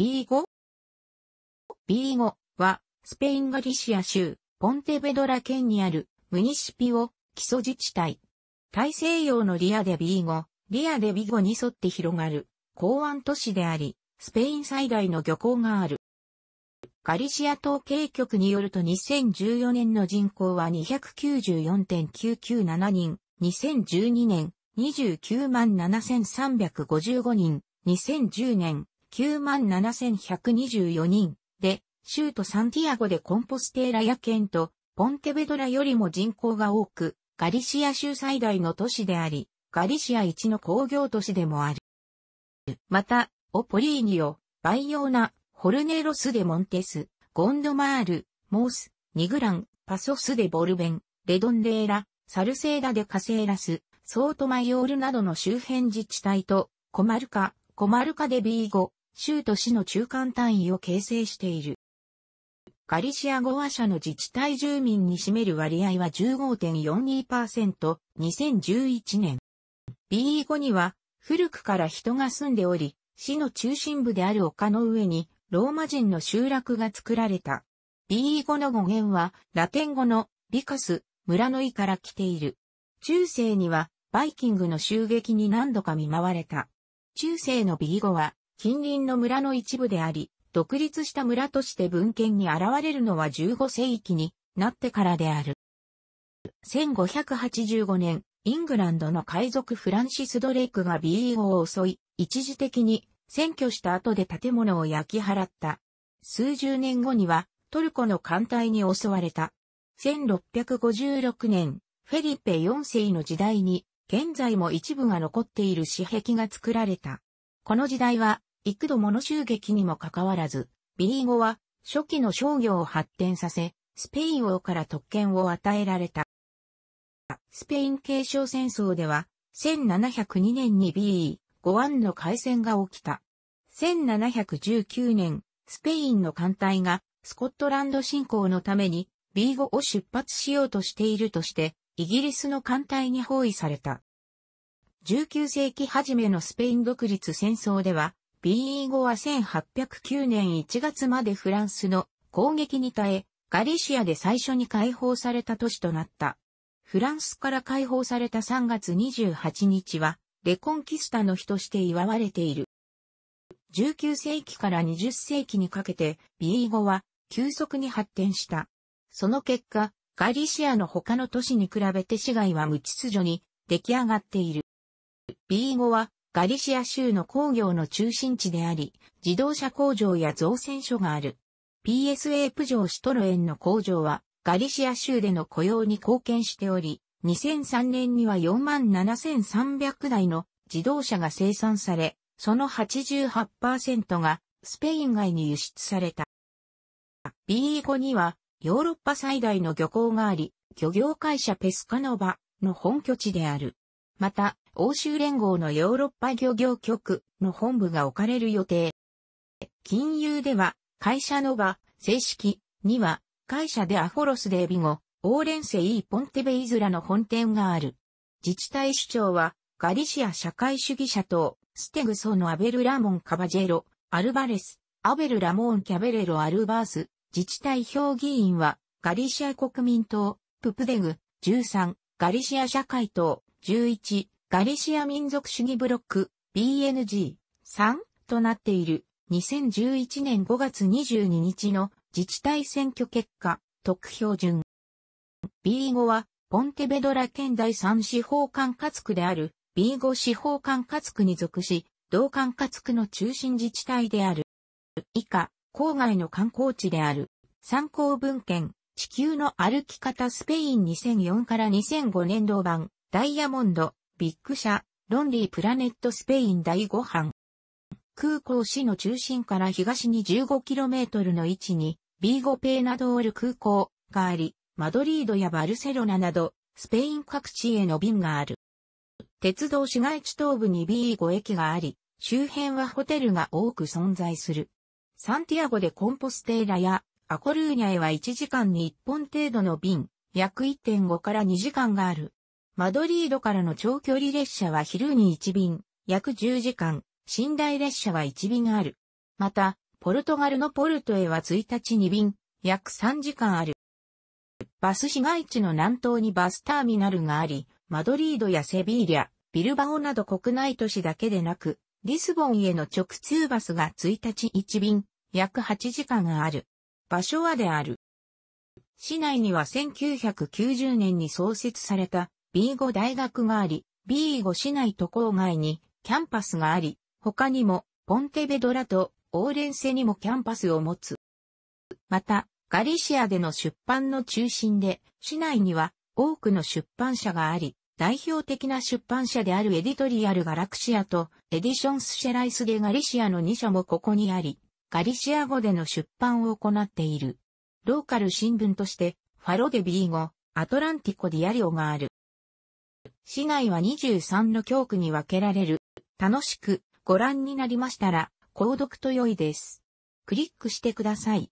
B5 B5 は、スペインガリシア州、ポンテベドラ県にある、ムニシピオ、基礎自治体。大西洋のリアで B5、リアで B5 に沿って広がる、港湾都市であり、スペイン最大の漁港がある。ガリシア統計局によると2014年の人口は294.997人、2012年29万7355人、2010年97,124人で、州都サンティアゴでコンポステーラや県とポンテベドラよりも人口が多く、ガリシア州最大の都市であり、ガリシア一の工業都市でもある。また、オポリーニオ、バイオーナ、ホルネロスデモンテス、ゴンドマール、モース、ニグラン、パソスデボルベン、レドンレーラ、サルセーダでカセーラス、ソートマイオールなどの周辺自治体と、コマルカ、コマルカデビーゴ、州と市の中間単位を形成している。ガリシア語話者の自治体住民に占める割合は15.42%、2011年。BE には、古くから人が住んでおり、市の中心部である丘の上に、ローマ人の集落が作られた。BE の語源は、ラテン語の、リカス、村の意から来ている。中世には、バイキングの襲撃に何度か見舞われた。中世の B 語は、近隣の村の一部であり、独立した村として文献に現れるのは15世紀になってからである。1585年、イングランドの海賊フランシス・ドレイクが BEO を襲い、一時的に占拠した後で建物を焼き払った。数十年後にはトルコの艦隊に襲われた。1656年、フェリペ4世の時代に、現在も一部が残っている紙壁が作られた。この時代は幾度もの襲撃にもかかわらず、ビリー語は初期の商業を発展させ、スペイン王から特権を与えられた。スペイン継承戦争では、1702年に B、5ンの海戦が起きた。1719年、スペインの艦隊がスコットランド侵攻のために B5 を出発しようとしているとして、イギリスの艦隊に包囲された。19世紀初めのスペイン独立戦争では、BE 後は1809年1月までフランスの攻撃に耐え、ガリシアで最初に解放された都市となった。フランスから解放された3月28日は、レコンキスタの日として祝われている。19世紀から20世紀にかけて、BE 後は急速に発展した。その結果、ガリシアの他の都市に比べて市街は無秩序に出来上がっている。BE 後はガリシア州の工業の中心地であり、自動車工場や造船所がある。PSA プジョーシトロエンの工場は、ガリシア州での雇用に貢献しており、2003年には47,300台の自動車が生産され、その88%がスペイン外に輸出された。BE5 にはヨーロッパ最大の漁港があり、漁業会社ペスカノバの本拠地である。また、欧州連合のヨーロッパ漁業局の本部が置かれる予定。金融では、会社の場、正式には、会社でアフォロスデイビゴ、オーレンセイーポンテベイズラの本店がある。自治体首長は、ガリシア社会主義者党、ステグソのアベル・ラモン・カバジェロ、アルバレス、アベル・ラモン・キャベレロ・アルバース、自治体評議員は、ガリシア国民党、ププデグ、13、ガリシア社会党、11、ガリシア民族主義ブロック BNG3 となっている2011年5月22日の自治体選挙結果、得票順。B5 はポンテベドラ県第3司法管轄区である B5 司法管轄区に属し、同管轄区の中心自治体である。以下、郊外の観光地である。参考文献、地球の歩き方スペイン2004から2005年同版、ダイヤモンド、ビッグ社、ロンリープラネットスペイン第5班。空港市の中心から東に 15km の位置に、ビーゴペーナドール空港があり、マドリードやバルセロナなど、スペイン各地への便がある。鉄道市街地東部にビーゴ駅があり、周辺はホテルが多く存在する。サンティアゴでコンポステーラやアコルーニャへは1時間に1本程度の便、約1.5から2時間がある。マドリードからの長距離列車は昼に1便、約10時間、寝台列車は1便ある。また、ポルトガルのポルトへは1日2便、約3時間ある。バス市街地の南東にバスターミナルがあり、マドリードやセビーリャ、ビルバオなど国内都市だけでなく、リスボンへの直通バスが1日1便、約8時間がある。場所はである。市内には1990年に創設された B5 大学があり、B5 市内と郊外にキャンパスがあり、他にもポンテベドラとオーレンセにもキャンパスを持つ。また、ガリシアでの出版の中心で、市内には多くの出版社があり、代表的な出版社であるエディトリアルガラクシアとエディションスシェライスゲガリシアの2社もここにあり、ガリシア語での出版を行っている。ローカル新聞として、ファロデビー語、アトランティコディアリオがある。市内は23の教区に分けられる。楽しくご覧になりましたら、購読と良いです。クリックしてください。